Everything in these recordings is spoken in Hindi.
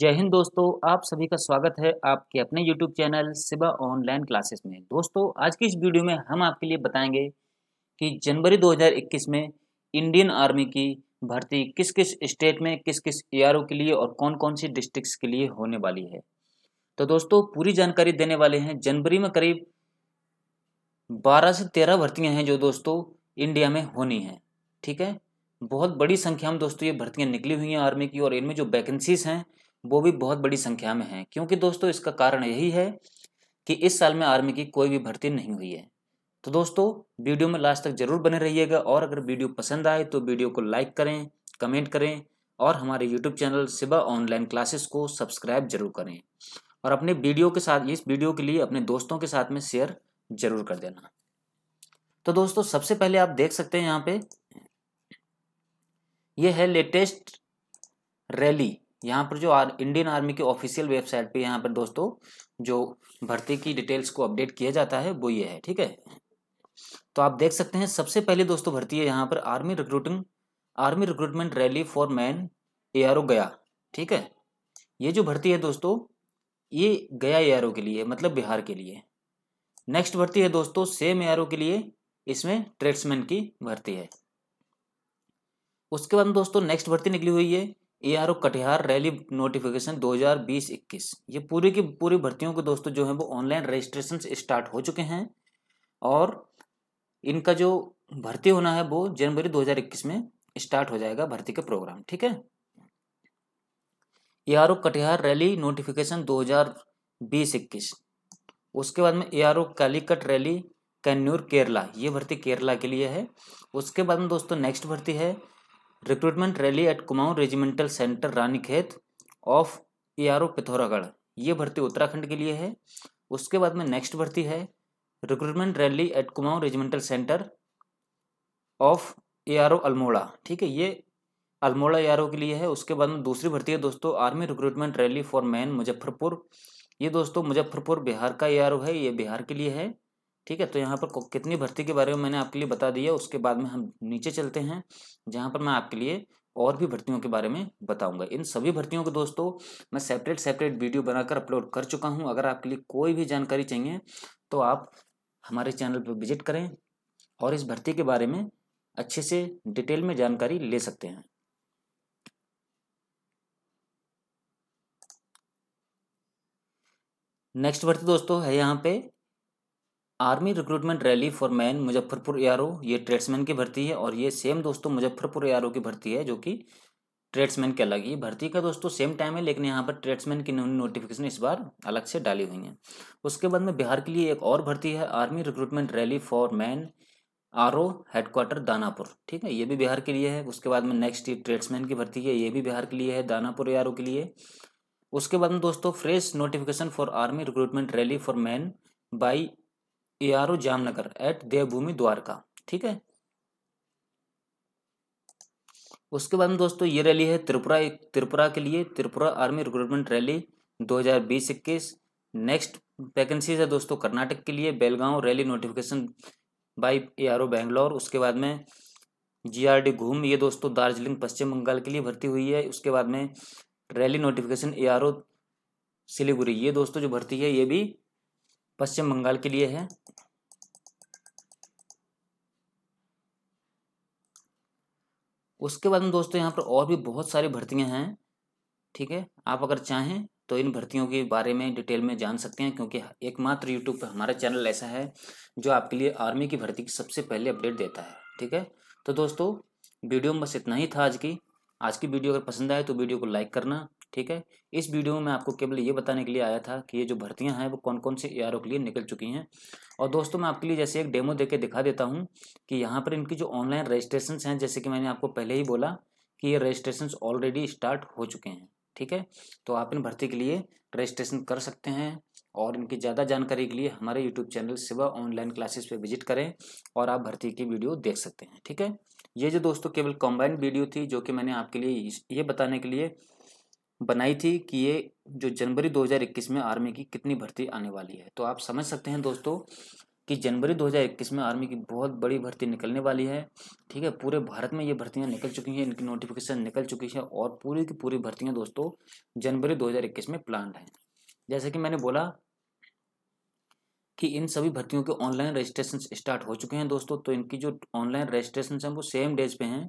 जय हिंद दोस्तों आप सभी का स्वागत है आपके अपने YouTube channel Siba online classes में दोस्तों आज की इस वीडियो में हम आपके लिए बताएंगे कि जनवरी 2021 में इंडियन आर्मी की भर्ती किस किस स्टेट में किस किस ए के लिए और कौन कौन सी डिस्ट्रिक्ट्स के लिए होने वाली है तो दोस्तों पूरी जानकारी देने वाले हैं जनवरी में करीब बारह से तेरह भर्तियाँ हैं जो दोस्तों इंडिया में होनी हैं ठीक है बहुत बड़ी संख्या में दोस्तों ये भर्तियाँ निकली हुई हैं आर्मी की और इनमें जो वैकेंसीज हैं वो भी बहुत बड़ी संख्या में हैं क्योंकि दोस्तों इसका कारण यही है कि इस साल में आर्मी की कोई भी भर्ती नहीं हुई है तो दोस्तों वीडियो में लास्ट तक जरूर बने रहिएगा और अगर वीडियो पसंद आए तो वीडियो को लाइक करें कमेंट करें और हमारे YouTube channel Siba online classes को सब्सक्राइब जरूर करें और अपने वीडियो के साथ इस वीडियो के लिए अपने दोस्तों के साथ में शेयर जरूर कर देना तो दोस्तों सबसे पहले आप देख सकते हैं यहाँ पे यह है लेटेस्ट रैली यहाँ पर जो आर, इंडियन आर्मी के ऑफिशियल वेबसाइट पे यहाँ पर दोस्तों जो भर्ती की डिटेल्स को अपडेट किया जाता है वो ये है ठीक है तो आप देख सकते हैं सबसे पहले दोस्तों भर्ती है यहाँ पर army recruiting army recruitment rally for man ए गया ठीक है ये जो भर्ती है दोस्तों ये गया ए के लिए मतलब बिहार के लिए नेक्स्ट भर्ती है दोस्तों सेम ए के लिए इसमें ट्रेड्समैन की भर्ती है उसके बाद दोस्तों नेक्स्ट भर्ती निकली हुई है R O Katihar rally notification 2020-21 ये पूरी की पूरी भर्तियों के दोस्तों जो है वो ऑनलाइन रजिस्ट्रेशन स्टार्ट हो चुके हैं और इनका जो भर्ती होना है वो जनवरी 2021 में स्टार्ट हो जाएगा भर्ती के प्रोग्राम ठीक है A R O Katihar rally notification 2020-21 उसके बाद में A R O Calicut rally Kannur Kerala ये भर्ती केरला के लिए है उसके बाद में दोस्तों नेक्स्ट भर्ती है recruitment rally at Kumaon regimental centre Ranikhet of A R O Pithoragarh ये भर्ती उत्तराखंड के लिए है उसके बाद में नेक्स्ट भर्ती है recruitment rally at Kumaon regimental centre of A R O Almora ठीक है ये अल्मोड़ा ए आर ओ के लिए है उसके बाद में दूसरी भर्ती है दोस्तों army recruitment rally for man Muzaffarpur ये दोस्तों मुजफ्फरपुर बिहार का ए आर ओ है ये बिहार के लिए है ठीक है तो यहाँ पर कितनी भर्ती के बारे में मैंने आपके लिए बता दिया उसके बाद में हम नीचे चलते हैं जहाँ पर मैं आपके लिए और भी भर्तियों के बारे में बताऊंगा इन सभी भर्तियों के दोस्तों मैं सेपरेट सेपरेट वीडियो बनाकर अपलोड कर चुका हूँ अगर आपके लिए कोई भी जानकारी चाहिए तो आप हमारे चैनल पर विजिट करें और इस भर्ती के बारे में अच्छे से डिटेल में जानकारी ले सकते हैं नेक्स्ट भर्ती दोस्तों है यहाँ पे army recruitment rally for man Muzaffarpur ARO ये ट्रेड्समैन की भर्ती है और ये सेम दोस्तों मुजफ्फरपुर एआरओ की भर्ती है जो कि ट्रेड्समैन के अलग ही भर्ती का दोस्तों सेम टाइम है लेकिन यहाँ पर ट्रेड्समैन की नोटिफिकेशन इस बार अलग से डाली हुई है उसके बाद में बिहार के लिए एक और भर्ती है army recruitment rally for man R O headquarter Danapur ठीक है ये भी बिहार के लिए है उसके बाद में नेक्स्ट ट्रेड्समैन की भर्ती है ये भी बिहार के लिए है दानापुर ए के लिए उसके बाद में दोस्तों fresh notification for army recruitment rally for man by A R O Jamnagar at Devbhoomi Dwarka ठीक है उसके बाद में दोस्तों ये रैली है त्रिपुरा त्रिपुरा के लिए Tripura army recruitment rally 2020-21 next vacancies है दोस्तों कर्नाटक के लिए Belgaum rally notification by A R O Bangalore उसके बाद में जी आर डी घूम ये दोस्तों दार्जिलिंग पश्चिम बंगाल के लिए भर्ती हुई है उसके बाद में rally notification A R O Siliguri ये दोस्तों जो भर्ती है ये भी पश्चिम बंगाल के लिए है उसके बाद में दोस्तों यहाँ पर और भी बहुत सारी भर्तियाँ हैं ठीक है आप अगर चाहें तो इन भर्तियों के बारे में डिटेल में जान सकते हैं क्योंकि एकमात्र यूट्यूब पर हमारा चैनल ऐसा है जो आपके लिए आर्मी की भर्ती की सबसे पहले अपडेट देता है ठीक है तो दोस्तों वीडियो में बस इतना ही था आज की आज की वीडियो अगर पसंद आए तो वीडियो को लाइक करना ठीक है इस वीडियो में आपको केवल ये बताने के लिए आया था कि ये जो भर्तियां हैं वो कौन कौन से ए के लिए निकल चुकी हैं और दोस्तों मैं आपके लिए जैसे एक डेमो देके दिखा देता हूँ कि यहाँ पर इनकी जो ऑनलाइन रजिस्ट्रेशन हैं जैसे कि मैंने आपको पहले ही बोला कि ये रजिस्ट्रेशन ऑलरेडी स्टार्ट हो चुके हैं ठीक है तो आप इन भर्ती के लिए रजिस्ट्रेशन कर सकते हैं और इनकी ज़्यादा जानकारी के लिए हमारे YouTube channel Siva online classes पे विजिट करें और आप भर्ती की वीडियो देख सकते हैं ठीक है ये जो दोस्तों केवल कॉम्बाइंड वीडियो थी जो कि मैंने आपके लिए ये बताने के लिए बनाई थी कि ये जो जनवरी 2021 में आर्मी की कितनी भर्ती आने वाली है तो आप समझ सकते हैं दोस्तों कि जनवरी 2021 में आर्मी की बहुत बड़ी भर्ती निकलने वाली है ठीक है पूरे भारत में ये भर्तियां निकल चुकी हैं इनकी नोटिफिकेशन निकल चुकी है और पूरी की पूरी भर्तियां दोस्तों जनवरी 2021 में प्लान हैं जैसे कि मैंने बोला कि इन सभी भर्तियों के ऑनलाइन रजिस्ट्रेशन स्टार्ट हो चुके हैं दोस्तों तो इनकी जो ऑनलाइन रजिस्ट्रेशन है वो सेम डेज पे हैं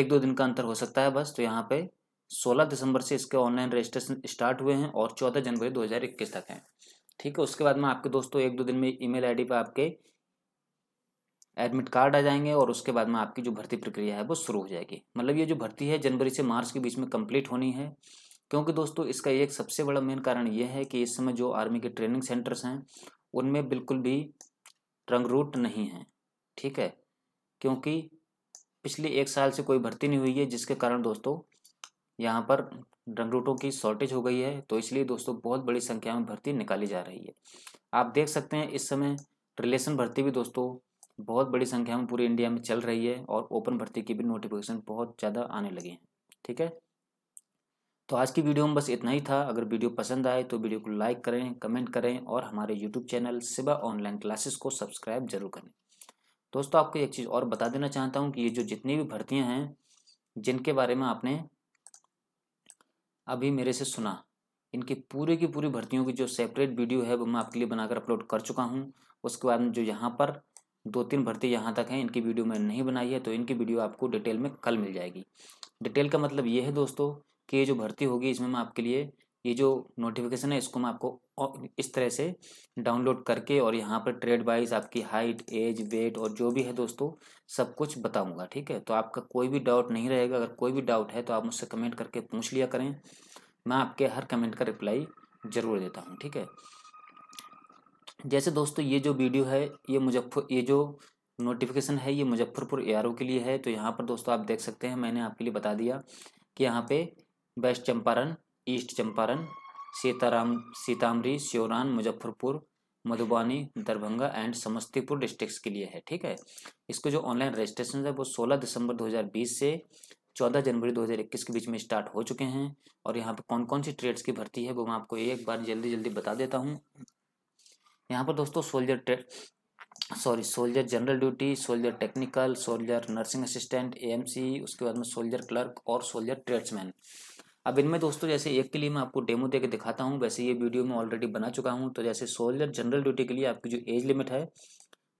एक दो दिन का अंतर हो सकता है बस तो यहाँ पे 16 दिसंबर से इसके ऑनलाइन रजिस्ट्रेशन स्टार्ट हुए हैं और 14 जनवरी 2021 तक हैं ठीक है उसके बाद में आपके दोस्तों एक दो दिन में ईमेल आईडी पर आपके एडमिट कार्ड आ जाएंगे और उसके बाद में आपकी जो भर्ती प्रक्रिया है वो शुरू हो जाएगी मतलब ये जो भर्ती है जनवरी से मार्च के बीच में कंप्लीट होनी है क्योंकि दोस्तों इसका एक सबसे बड़ा मेन कारण ये है कि इस समय जो आर्मी के ट्रेनिंग सेंटर्स हैं उनमें बिल्कुल भी रंग रूट नहीं है ठीक है क्योंकि पिछले एक साल से कोई भर्ती नहीं हुई है जिसके कारण दोस्तों यहाँ पर रंगरूटों की शॉर्टेज हो गई है तो इसलिए दोस्तों बहुत बड़ी संख्या में भर्ती निकाली जा रही है आप देख सकते हैं इस समय रिलेशन भर्ती भी दोस्तों बहुत बड़ी संख्या में पूरी इंडिया में चल रही है और ओपन भर्ती की भी नोटिफिकेशन बहुत ज़्यादा आने लगे हैं ठीक है तो आज की वीडियो में बस इतना ही था अगर वीडियो पसंद आए तो वीडियो को लाइक करें कमेंट करें और हमारे YouTube channel Siba online classes को सब्सक्राइब जरूर करें दोस्तों आपको एक चीज़ और बता देना चाहता हूँ कि ये जो जितनी भी भर्तियाँ हैं जिनके बारे में आपने अभी मेरे से सुना इनकी पूरे की पूरी भर्तियों की जो सेपरेट वीडियो है वो मैं आपके लिए बनाकर अपलोड कर चुका हूँ उसके बाद जो यहाँ पर दो तीन भर्ती यहाँ तक हैं इनकी वीडियो मैंने नहीं बनाई है तो इनकी वीडियो आपको डिटेल में कल मिल जाएगी डिटेल का मतलब ये है दोस्तों कि ये जो भर्ती होगी इसमें मैं आपके लिए ये जो नोटिफिकेशन है इसको मैं आपको और इस तरह से डाउनलोड करके और यहाँ पर ट्रेड वाइज आपकी हाइट एज वेट और जो भी है दोस्तों सब कुछ बताऊंगा ठीक है तो आपका कोई भी डाउट नहीं रहेगा अगर कोई भी डाउट है तो आप मुझसे कमेंट करके पूछ लिया करें मैं आपके हर कमेंट का रिप्लाई ज़रूर देता हूँ ठीक है जैसे दोस्तों ये जो वीडियो है ये मुजफ्फर ये जो नोटिफिकेशन है ये मुजफ्फरपुर ए के लिए है तो यहाँ पर दोस्तों आप देख सकते हैं मैंने आपके लिए बता दिया कि यहाँ पे West Champaran East Champaran Sitaram Sitamarhi Sheohar Muzaffarpur Madhubani Darbhanga and Samastipur districts के लिए है ठीक है इसको जो ऑनलाइन रजिस्ट्रेशन है वो 16 दिसंबर 2020 से 14 जनवरी 2021 के बीच में स्टार्ट हो चुके हैं और यहाँ पर कौन कौन सी ट्रेड्स की भर्ती है वो मैं आपको एक बार जल्दी जल्दी बता देता हूँ यहाँ पर दोस्तों soldier trade sorry soldier general duty soldier technical soldier nursing assistant AMC उसके बाद में सोल्जर क्लर्क और सोल्जर ट्रेड्समैन अब इनमें दोस्तों जैसे एक के लिए मैं आपको डेमो देकर दिखाता हूँ वैसे ये वीडियो मैं ऑलरेडी बना चुका हूँ तो जैसे सोल्जर जनरल ड्यूटी के लिए आपकी जो एज लिमिट है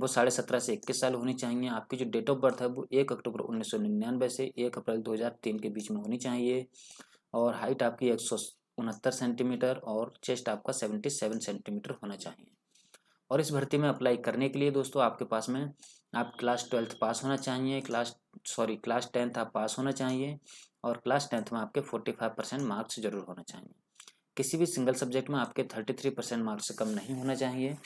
वो साढ़े सत्रह से इक्कीस साल होनी चाहिए आपकी जो डेट ऑफ बर्थ है वो एक अक्टूबर उन्नीस सौ निन्यानवे से एक अप्रैल दो हज़ार तीन के बीच में होनी चाहिए और हाइट आपकी एक सौ उनहत्तर सेंटीमीटर और चेस्ट आपका सेवेंटी सेवन सेंटीमीटर होना चाहिए और इस भर्ती में अप्लाई करने के लिए दोस्तों आपके पास में आप क्लास ट्वेल्थ पास होना चाहिए क्लास सॉरी क्लास टेंथ आप पास होना चाहिए और क्लास टेंथ में आपके फोर्टी फाइव परसेंट मार्क्स जरूर होना चाहिए किसी भी सिंगल सब्जेक्ट में आपके थर्टी थ्री परसेंट मार्क्स से कम नहीं होना चाहिए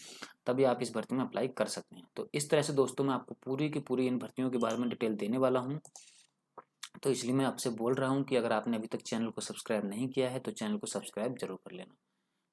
तभी आप इस भर्ती में अप्लाई कर सकते हैं तो इस तरह से दोस्तों मैं आपको पूरी की पूरी इन भर्तियों के बारे में डिटेल देने वाला हूँ तो इसलिए मैं आपसे बोल रहा हूँ कि अगर आपने अभी तक चैनल को सब्सक्राइब नहीं किया है तो चैनल को सब्सक्राइब जरूर कर लेना